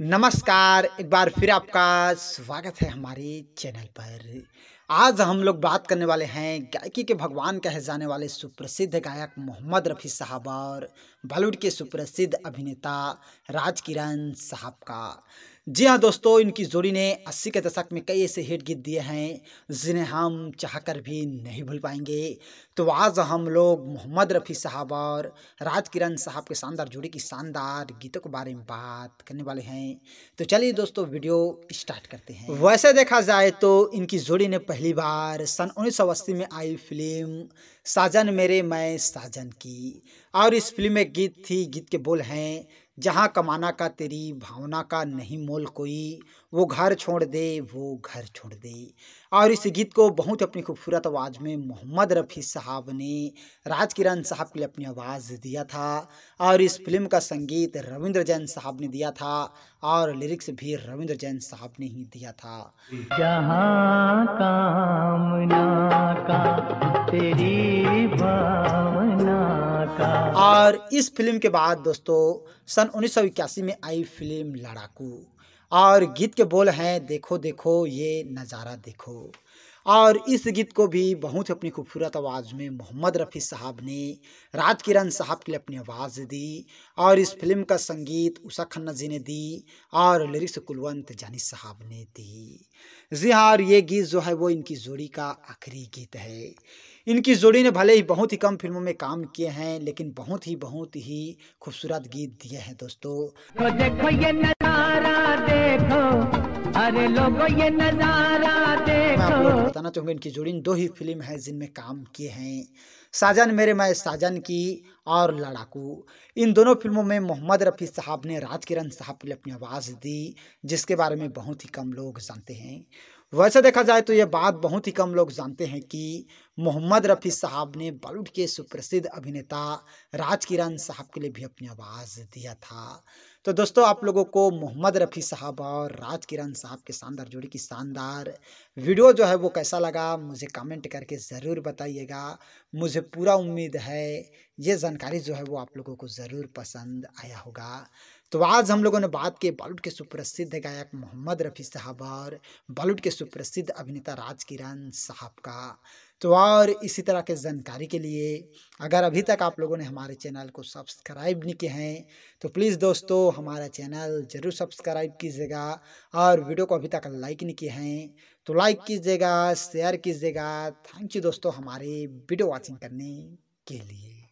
नमस्कार एक बार फिर आपका स्वागत है हमारे चैनल पर आज हम लोग बात करने वाले हैं गायकी के भगवान कहे जाने वाले सुप्रसिद्ध गायक मोहम्मद रफ़ी साहब और बॉलीवुड के सुप्रसिद्ध अभिनेता राज किरण साहब का जी हाँ दोस्तों इनकी जोड़ी ने अस्सी के दशक में कई ऐसे हिट गीत दिए हैं जिन्हें हम चाहकर भी नहीं भूल पाएंगे तो आज हम लोग मोहम्मद रफ़ी साहब और राज किरण साहब के शानदार जोड़ी की शानदार गीतों के बारे में बात करने वाले हैं तो चलिए दोस्तों वीडियो स्टार्ट करते हैं वैसे देखा जाए तो इनकी जोड़ी ने पहली बार सन उन्नीस में आई फिल्म साजन मेरे मैं साजन की और इस फिल्म में गीत थी गीत के बोल हैं जहाँ कमाना का तेरी भावना का नहीं मोल कोई वो घर छोड़ दे वो घर छोड़ दे और इस गीत को बहुत अपनी खूबसूरत आवाज़ में मोहम्मद रफ़ी साहब ने राज किरण साहब के लिए अपनी आवाज़ दिया था और इस फिल्म का संगीत रविंद्र जैन साहब ने दिया था और लिरिक्स भी रविंद्र जैन साहब ने ही दिया था जहां का तेरी और इस फिल्म के बाद दोस्तों सन उन्नीस में आई फिल्म लड़ाकू और गीत के बोल हैं देखो देखो ये नज़ारा देखो और इस गीत को भी बहुत ही अपनी खूबसूरत आवाज़ में मोहम्मद रफ़ी साहब ने राज किरण साहब के लिए अपनी आवाज़ दी और इस फिल्म का संगीत उषा खन्ना जी ने दी और लिरिक्स कुलवंत जानी साहब ने दी जी हाँ और ये गीत जो है वो इनकी जोड़ी का आखिरी गीत है इनकी जोड़ी ने भले ही बहुत ही कम फिल्मों में काम किए हैं लेकिन बहुत ही बहुत ही खूबसूरत गीत दिए हैं दोस्तों तो देखो ये नजारा देखो अरे ये नजारा देखो मैं बताना चाहूंगा इनकी जोड़ी ने दो ही फिल्म है जिनमें काम किए हैं साजन मेरे मैं साजन की और लड़ाकू इन दोनों फिल्मों में मोहम्मद रफ़ी साहब ने राजकिरण साहब के लिए अपनी आवाज़ दी जिसके बारे में बहुत ही कम लोग जानते हैं वैसे देखा जाए तो ये बात बहुत ही कम लोग जानते हैं कि मोहम्मद रफ़ी साहब ने बॉलीवुड के सुप्रसिद्ध अभिनेता राज किरण साहब के लिए भी अपनी आवाज़ दिया था तो दोस्तों आप लोगों को मोहम्मद रफ़ी साहब और राज किरण साहब के शानदार जोड़ी की शानदार वीडियो जो है वो कैसा लगा मुझे कमेंट करके ज़रूर बताइएगा मुझे पूरा उम्मीद है ये जानकारी जो है वो आप लोगों को ज़रूर पसंद आया होगा तो आज हम लोगों ने बात की बॉलीवुड के सुप्रसिद्ध गायक मोहम्मद रफ़ी साहब और बॉलीवुड के सुप्रसिद्ध अभिनेता राज किरण साहब का तो और इसी तरह के जानकारी के लिए अगर अभी तक आप लोगों ने हमारे चैनल को सब्सक्राइब नहीं किए हैं तो प्लीज़ दोस्तों हमारा चैनल ज़रूर सब्सक्राइब कीजिएगा और वीडियो को अभी तक लाइक नहीं किए हैं तो लाइक कीजिएगा शेयर कीजिएगा थैंक यू दोस्तों हमारे वीडियो वॉचिंग करने के लिए